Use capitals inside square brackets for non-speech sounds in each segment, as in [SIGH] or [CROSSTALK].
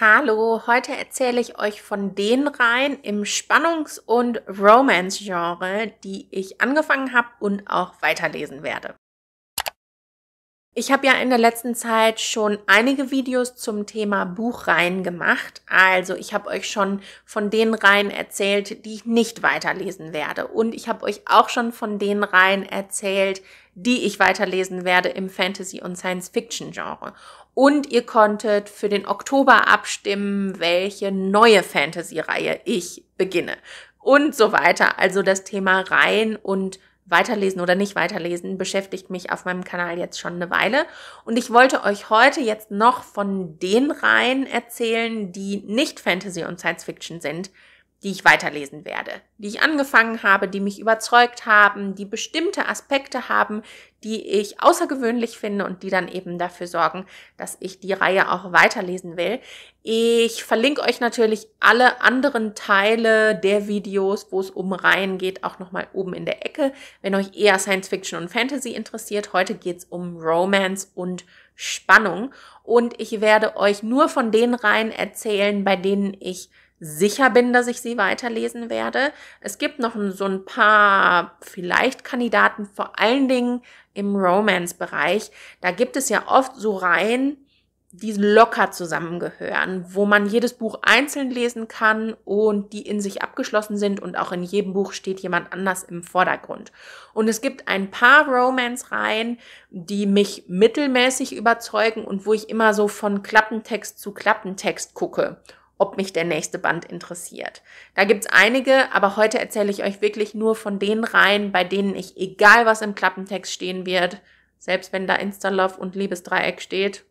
Hallo, heute erzähle ich euch von den Reihen im Spannungs- und Romance-Genre, die ich angefangen habe und auch weiterlesen werde. Ich habe ja in der letzten Zeit schon einige Videos zum Thema Buchreihen gemacht. Also ich habe euch schon von den Reihen erzählt, die ich nicht weiterlesen werde. Und ich habe euch auch schon von den Reihen erzählt, die ich weiterlesen werde im Fantasy- und Science-Fiction-Genre. Und ihr konntet für den Oktober abstimmen, welche neue Fantasy-Reihe ich beginne. Und so weiter. Also das Thema Reihen und Weiterlesen oder nicht weiterlesen beschäftigt mich auf meinem Kanal jetzt schon eine Weile. Und ich wollte euch heute jetzt noch von den Reihen erzählen, die nicht Fantasy und Science Fiction sind, die ich weiterlesen werde, die ich angefangen habe, die mich überzeugt haben, die bestimmte Aspekte haben, die ich außergewöhnlich finde und die dann eben dafür sorgen, dass ich die Reihe auch weiterlesen will. Ich verlinke euch natürlich alle anderen Teile der Videos, wo es um Reihen geht, auch nochmal oben in der Ecke. Wenn euch eher Science Fiction und Fantasy interessiert, heute geht's um Romance und Spannung. Und ich werde euch nur von den Reihen erzählen, bei denen ich sicher bin, dass ich sie weiterlesen werde. Es gibt noch so ein paar vielleicht Kandidaten, vor allen Dingen im Romance-Bereich. Da gibt es ja oft so Reihen, die locker zusammengehören, wo man jedes Buch einzeln lesen kann und die in sich abgeschlossen sind und auch in jedem Buch steht jemand anders im Vordergrund. Und es gibt ein paar Romance-Reihen, die mich mittelmäßig überzeugen und wo ich immer so von Klappentext zu Klappentext gucke ob mich der nächste Band interessiert. Da gibt's einige, aber heute erzähle ich euch wirklich nur von den Reihen, bei denen ich, egal was im Klappentext stehen wird, selbst wenn da Insta-Love und Liebesdreieck steht,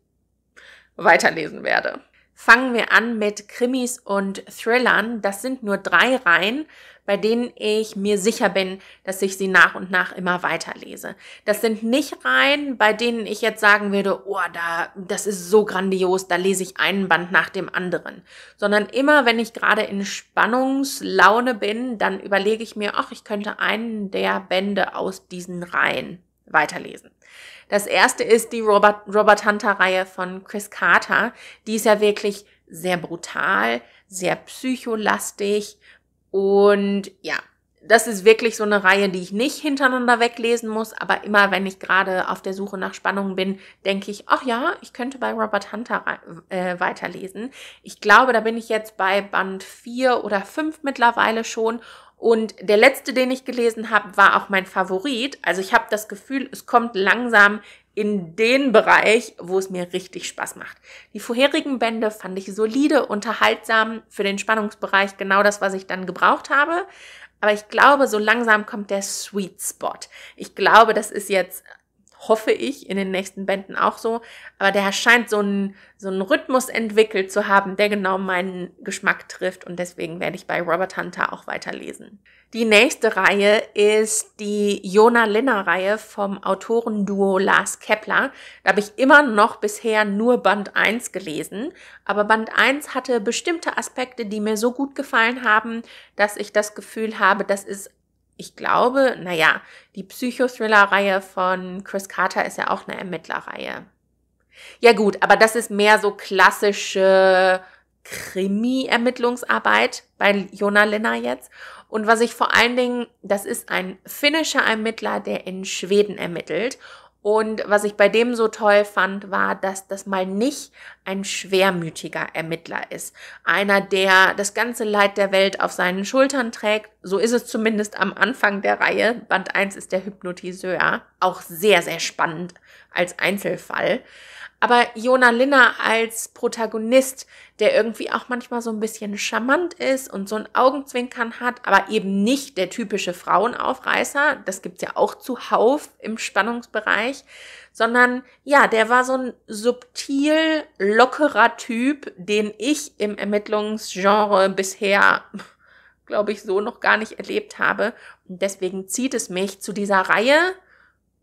weiterlesen werde. Fangen wir an mit Krimis und Thrillern. Das sind nur drei Reihen, bei denen ich mir sicher bin, dass ich sie nach und nach immer weiterlese. Das sind nicht Reihen, bei denen ich jetzt sagen würde, oh, da, das ist so grandios, da lese ich einen Band nach dem anderen. Sondern immer, wenn ich gerade in Spannungslaune bin, dann überlege ich mir, ach, ich könnte einen der Bände aus diesen Reihen weiterlesen. Das erste ist die Robert, Robert Hunter Reihe von Chris Carter. Die ist ja wirklich sehr brutal, sehr psycholastig und ja, das ist wirklich so eine Reihe, die ich nicht hintereinander weglesen muss, aber immer wenn ich gerade auf der Suche nach Spannung bin, denke ich, ach ja, ich könnte bei Robert Hunter äh, weiterlesen. Ich glaube, da bin ich jetzt bei Band 4 oder 5 mittlerweile schon und der letzte, den ich gelesen habe, war auch mein Favorit. Also ich habe das Gefühl, es kommt langsam in den Bereich, wo es mir richtig Spaß macht. Die vorherigen Bände fand ich solide, unterhaltsam für den Spannungsbereich, genau das, was ich dann gebraucht habe. Aber ich glaube, so langsam kommt der Sweet Spot. Ich glaube, das ist jetzt hoffe ich, in den nächsten Bänden auch so. Aber der scheint so einen, so einen Rhythmus entwickelt zu haben, der genau meinen Geschmack trifft und deswegen werde ich bei Robert Hunter auch weiterlesen. Die nächste Reihe ist die Jona Linner Reihe vom Autorenduo Lars Kepler. Da habe ich immer noch bisher nur Band 1 gelesen, aber Band 1 hatte bestimmte Aspekte, die mir so gut gefallen haben, dass ich das Gefühl habe, das ist ich glaube, naja, die Psychothriller-Reihe von Chris Carter ist ja auch eine Ermittlerreihe. Ja gut, aber das ist mehr so klassische Krimi-Ermittlungsarbeit bei Jona Linner jetzt. Und was ich vor allen Dingen, das ist ein finnischer Ermittler, der in Schweden ermittelt. Und was ich bei dem so toll fand, war, dass das mal nicht ein schwermütiger Ermittler ist. Einer, der das ganze Leid der Welt auf seinen Schultern trägt. So ist es zumindest am Anfang der Reihe. Band 1 ist der Hypnotiseur. Auch sehr, sehr spannend als Einzelfall. Aber Jona Linner als Protagonist, der irgendwie auch manchmal so ein bisschen charmant ist und so ein Augenzwinkern hat, aber eben nicht der typische Frauenaufreißer, das gibt's ja auch zuhauf im Spannungsbereich, sondern ja, der war so ein subtil lockerer Typ, den ich im Ermittlungsgenre bisher [LAUGHS] glaube ich, so noch gar nicht erlebt habe. Und deswegen zieht es mich zu dieser Reihe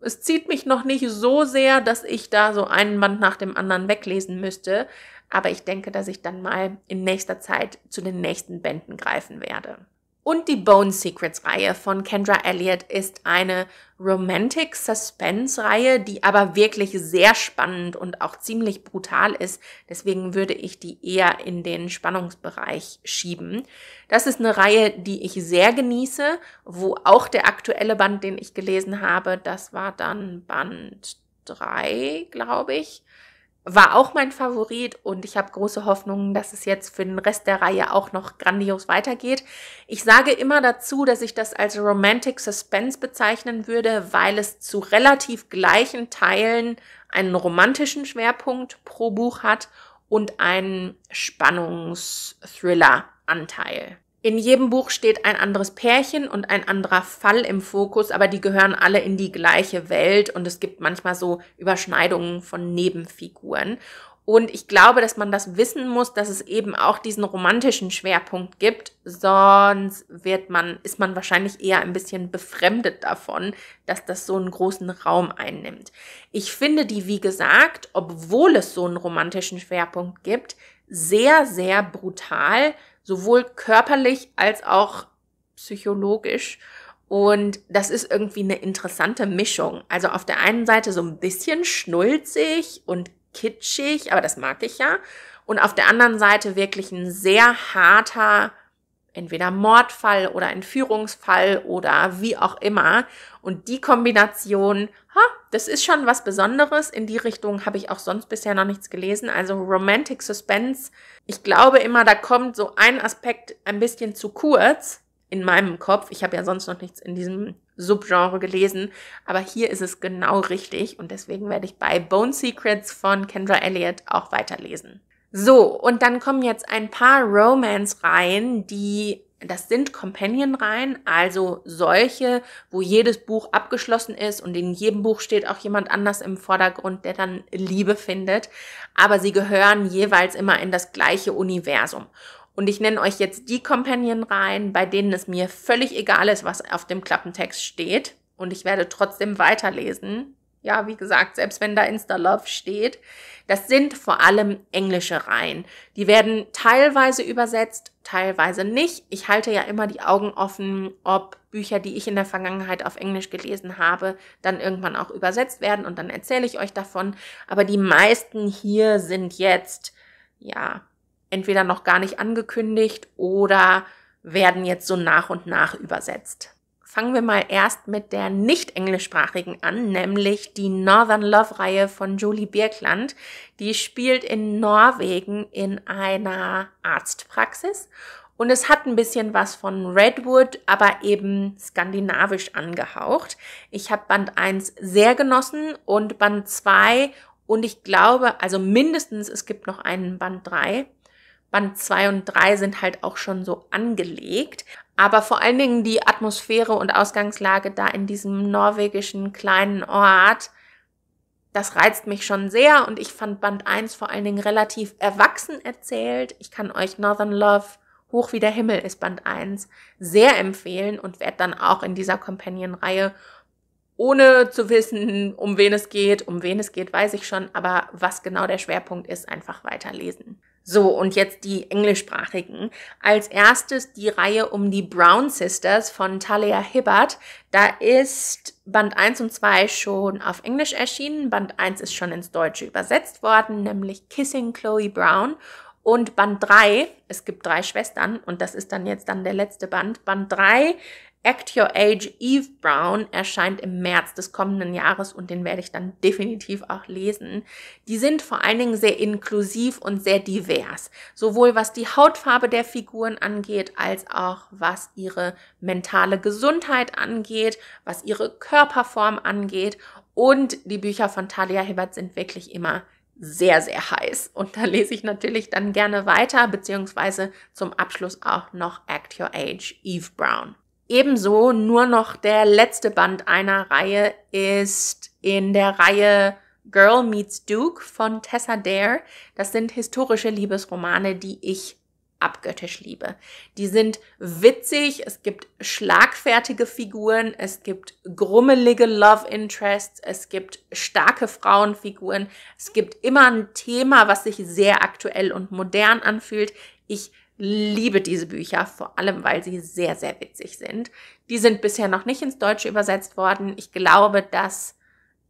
es zieht mich noch nicht so sehr, dass ich da so einen Band nach dem anderen weglesen müsste. Aber ich denke, dass ich dann mal in nächster Zeit zu den nächsten Bänden greifen werde. Und die Bone Secrets Reihe von Kendra Elliott ist eine Romantic Suspense Reihe, die aber wirklich sehr spannend und auch ziemlich brutal ist. Deswegen würde ich die eher in den Spannungsbereich schieben. Das ist eine Reihe, die ich sehr genieße, wo auch der aktuelle Band, den ich gelesen habe, das war dann Band 3, glaube ich, war auch mein Favorit und ich habe große Hoffnungen, dass es jetzt für den Rest der Reihe auch noch grandios weitergeht. Ich sage immer dazu, dass ich das als Romantic Suspense bezeichnen würde, weil es zu relativ gleichen Teilen einen romantischen Schwerpunkt pro Buch hat und einen Spannungsthriller-Anteil. In jedem Buch steht ein anderes Pärchen und ein anderer Fall im Fokus, aber die gehören alle in die gleiche Welt und es gibt manchmal so Überschneidungen von Nebenfiguren. Und ich glaube, dass man das wissen muss, dass es eben auch diesen romantischen Schwerpunkt gibt. Sonst wird man, ist man wahrscheinlich eher ein bisschen befremdet davon, dass das so einen großen Raum einnimmt. Ich finde die, wie gesagt, obwohl es so einen romantischen Schwerpunkt gibt, sehr, sehr brutal, sowohl körperlich als auch psychologisch. Und das ist irgendwie eine interessante Mischung. Also auf der einen Seite so ein bisschen schnulzig und kitschig, aber das mag ich ja. Und auf der anderen Seite wirklich ein sehr harter, entweder Mordfall oder Entführungsfall oder wie auch immer. Und die Kombination, ha, das ist schon was Besonderes. In die Richtung habe ich auch sonst bisher noch nichts gelesen. Also Romantic Suspense. Ich glaube immer, da kommt so ein Aspekt ein bisschen zu kurz in meinem Kopf. Ich habe ja sonst noch nichts in diesem Subgenre gelesen, aber hier ist es genau richtig und deswegen werde ich bei Bone Secrets von Kendra Elliott auch weiterlesen. So, und dann kommen jetzt ein paar Romance-Reihen, die, das sind Companion-Reihen, also solche, wo jedes Buch abgeschlossen ist und in jedem Buch steht auch jemand anders im Vordergrund, der dann Liebe findet, aber sie gehören jeweils immer in das gleiche Universum. Und ich nenne euch jetzt die Companion-Reihen, bei denen es mir völlig egal ist, was auf dem Klappentext steht. Und ich werde trotzdem weiterlesen, ja, wie gesagt, selbst wenn da Insta-Love steht, das sind vor allem englische Reihen. Die werden teilweise übersetzt, teilweise nicht. Ich halte ja immer die Augen offen, ob Bücher, die ich in der Vergangenheit auf Englisch gelesen habe, dann irgendwann auch übersetzt werden und dann erzähle ich euch davon. Aber die meisten hier sind jetzt, ja, entweder noch gar nicht angekündigt oder werden jetzt so nach und nach übersetzt. Fangen wir mal erst mit der nicht englischsprachigen an, nämlich die Northern Love-Reihe von Julie Birkland. Die spielt in Norwegen in einer Arztpraxis und es hat ein bisschen was von Redwood, aber eben skandinavisch angehaucht. Ich habe Band 1 sehr genossen und Band 2 und ich glaube, also mindestens es gibt noch einen Band 3, Band 2 und 3 sind halt auch schon so angelegt. Aber vor allen Dingen die Atmosphäre und Ausgangslage da in diesem norwegischen kleinen Ort, das reizt mich schon sehr und ich fand Band 1 vor allen Dingen relativ erwachsen erzählt. Ich kann euch Northern Love Hoch wie der Himmel ist Band 1 sehr empfehlen und werde dann auch in dieser Companion-Reihe, ohne zu wissen, um wen es geht, um wen es geht, weiß ich schon, aber was genau der Schwerpunkt ist, einfach weiterlesen. So, und jetzt die englischsprachigen. Als erstes die Reihe um die Brown Sisters von Talia Hibbert. Da ist Band 1 und 2 schon auf Englisch erschienen. Band 1 ist schon ins Deutsche übersetzt worden, nämlich Kissing Chloe Brown. Und Band 3, es gibt drei Schwestern und das ist dann jetzt dann der letzte Band. Band 3 Act Your Age Eve Brown erscheint im März des kommenden Jahres und den werde ich dann definitiv auch lesen. Die sind vor allen Dingen sehr inklusiv und sehr divers, sowohl was die Hautfarbe der Figuren angeht, als auch was ihre mentale Gesundheit angeht, was ihre Körperform angeht. Und die Bücher von Talia Hibbert sind wirklich immer sehr, sehr heiß. Und da lese ich natürlich dann gerne weiter, beziehungsweise zum Abschluss auch noch Act Your Age Eve Brown. Ebenso nur noch der letzte Band einer Reihe ist in der Reihe Girl Meets Duke von Tessa Dare. Das sind historische Liebesromane, die ich abgöttisch liebe. Die sind witzig, es gibt schlagfertige Figuren, es gibt grummelige Love Interests, es gibt starke Frauenfiguren, es gibt immer ein Thema, was sich sehr aktuell und modern anfühlt. Ich liebe diese Bücher, vor allem weil sie sehr, sehr witzig sind. Die sind bisher noch nicht ins Deutsche übersetzt worden. Ich glaube, dass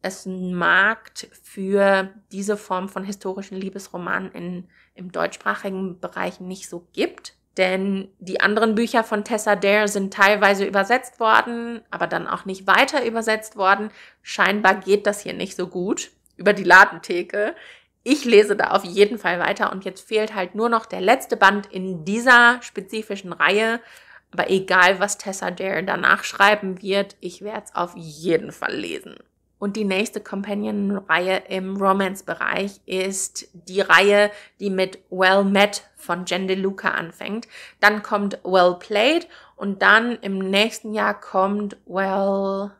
es einen Markt für diese Form von historischen Liebesromanen in, im deutschsprachigen Bereich nicht so gibt. Denn die anderen Bücher von Tessa Dare sind teilweise übersetzt worden, aber dann auch nicht weiter übersetzt worden. Scheinbar geht das hier nicht so gut über die Ladentheke ich lese da auf jeden Fall weiter und jetzt fehlt halt nur noch der letzte Band in dieser spezifischen Reihe. Aber egal, was Tessa Dare danach schreiben wird, ich werde es auf jeden Fall lesen. Und die nächste Companion-Reihe im Romance-Bereich ist die Reihe, die mit Well Met von Jen DeLuca anfängt. Dann kommt Well Played und dann im nächsten Jahr kommt Well...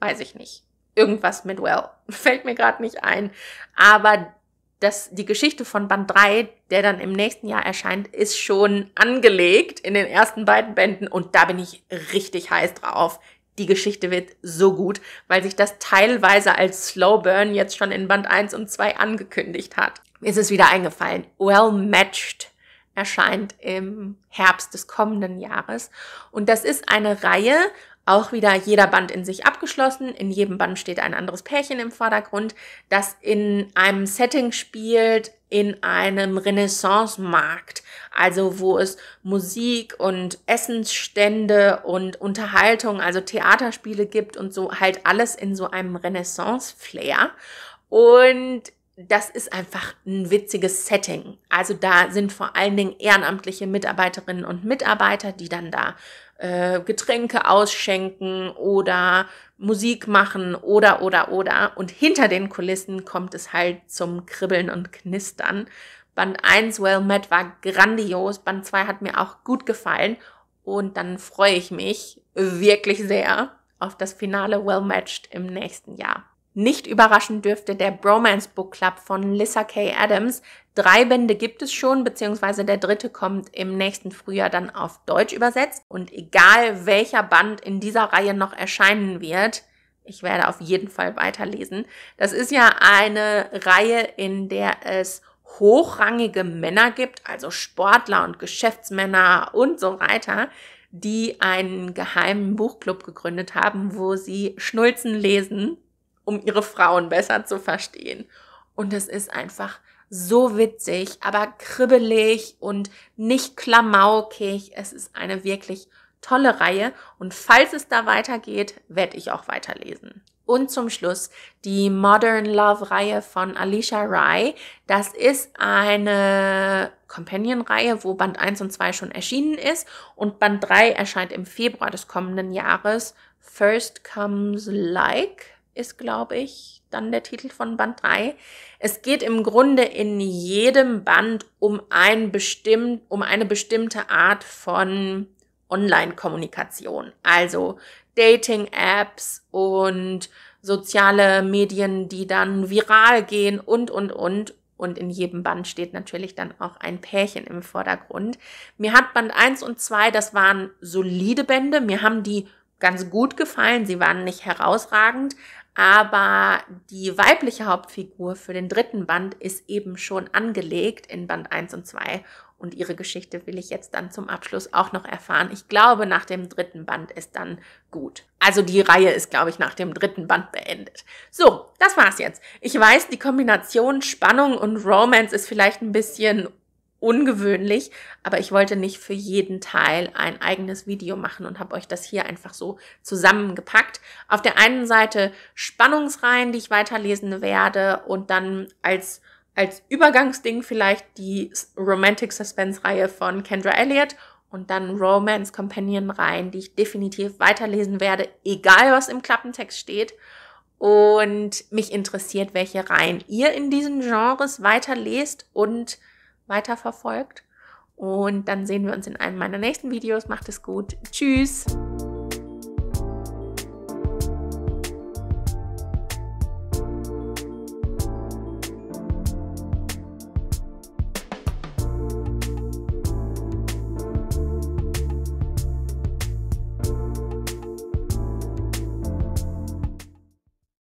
Weiß ich nicht irgendwas mit Well. [LAUGHS] Fällt mir gerade nicht ein. Aber das, die Geschichte von Band 3, der dann im nächsten Jahr erscheint, ist schon angelegt in den ersten beiden Bänden und da bin ich richtig heiß drauf. Die Geschichte wird so gut, weil sich das teilweise als Slow Burn jetzt schon in Band 1 und 2 angekündigt hat. Mir ist es wieder eingefallen. Well Matched erscheint im Herbst des kommenden Jahres. Und das ist eine Reihe auch wieder jeder Band in sich abgeschlossen. In jedem Band steht ein anderes Pärchen im Vordergrund, das in einem Setting spielt, in einem Renaissance-Markt. Also wo es Musik und Essensstände und Unterhaltung, also Theaterspiele gibt und so halt alles in so einem Renaissance-Flair. Und das ist einfach ein witziges Setting. Also da sind vor allen Dingen ehrenamtliche Mitarbeiterinnen und Mitarbeiter, die dann da äh, Getränke ausschenken oder Musik machen oder oder oder. Und hinter den Kulissen kommt es halt zum Kribbeln und Knistern. Band 1 Well Met war grandios, Band 2 hat mir auch gut gefallen und dann freue ich mich wirklich sehr auf das Finale Well Matched im nächsten Jahr. Nicht überraschen dürfte der Bromance Book Club von Lissa K. Adams. Drei Bände gibt es schon, beziehungsweise der dritte kommt im nächsten Frühjahr dann auf Deutsch übersetzt. Und egal welcher Band in dieser Reihe noch erscheinen wird, ich werde auf jeden Fall weiterlesen. Das ist ja eine Reihe, in der es hochrangige Männer gibt, also Sportler und Geschäftsmänner und so weiter, die einen geheimen Buchclub gegründet haben, wo sie Schnulzen lesen um ihre Frauen besser zu verstehen. Und es ist einfach so witzig, aber kribbelig und nicht klamaukig. Es ist eine wirklich tolle Reihe und falls es da weitergeht, werde ich auch weiterlesen. Und zum Schluss die Modern Love Reihe von Alicia Rye. Das ist eine Companion-Reihe, wo Band 1 und 2 schon erschienen ist und Band 3 erscheint im Februar des kommenden Jahres. First Comes Like ist, glaube ich, dann der Titel von Band 3. Es geht im Grunde in jedem Band um ein bestimmt, um eine bestimmte Art von Online-Kommunikation. Also Dating-Apps und soziale Medien, die dann viral gehen und, und, und. Und in jedem Band steht natürlich dann auch ein Pärchen im Vordergrund. Mir hat Band 1 und 2, das waren solide Bände. Mir haben die ganz gut gefallen. Sie waren nicht herausragend, aber die weibliche Hauptfigur für den dritten Band ist eben schon angelegt in Band 1 und 2. Und ihre Geschichte will ich jetzt dann zum Abschluss auch noch erfahren. Ich glaube, nach dem dritten Band ist dann gut. Also die Reihe ist, glaube ich, nach dem dritten Band beendet. So, das war's jetzt. Ich weiß, die Kombination Spannung und Romance ist vielleicht ein bisschen ungewöhnlich, aber ich wollte nicht für jeden Teil ein eigenes Video machen und habe euch das hier einfach so zusammengepackt. Auf der einen Seite Spannungsreihen, die ich weiterlesen werde und dann als als Übergangsding vielleicht die Romantic Suspense Reihe von Kendra Elliott und dann Romance Companion Reihen, die ich definitiv weiterlesen werde, egal was im Klappentext steht. Und mich interessiert, welche Reihen ihr in diesen Genres weiterlest und weiterverfolgt. Und dann sehen wir uns in einem meiner nächsten Videos. Macht es gut. Tschüss.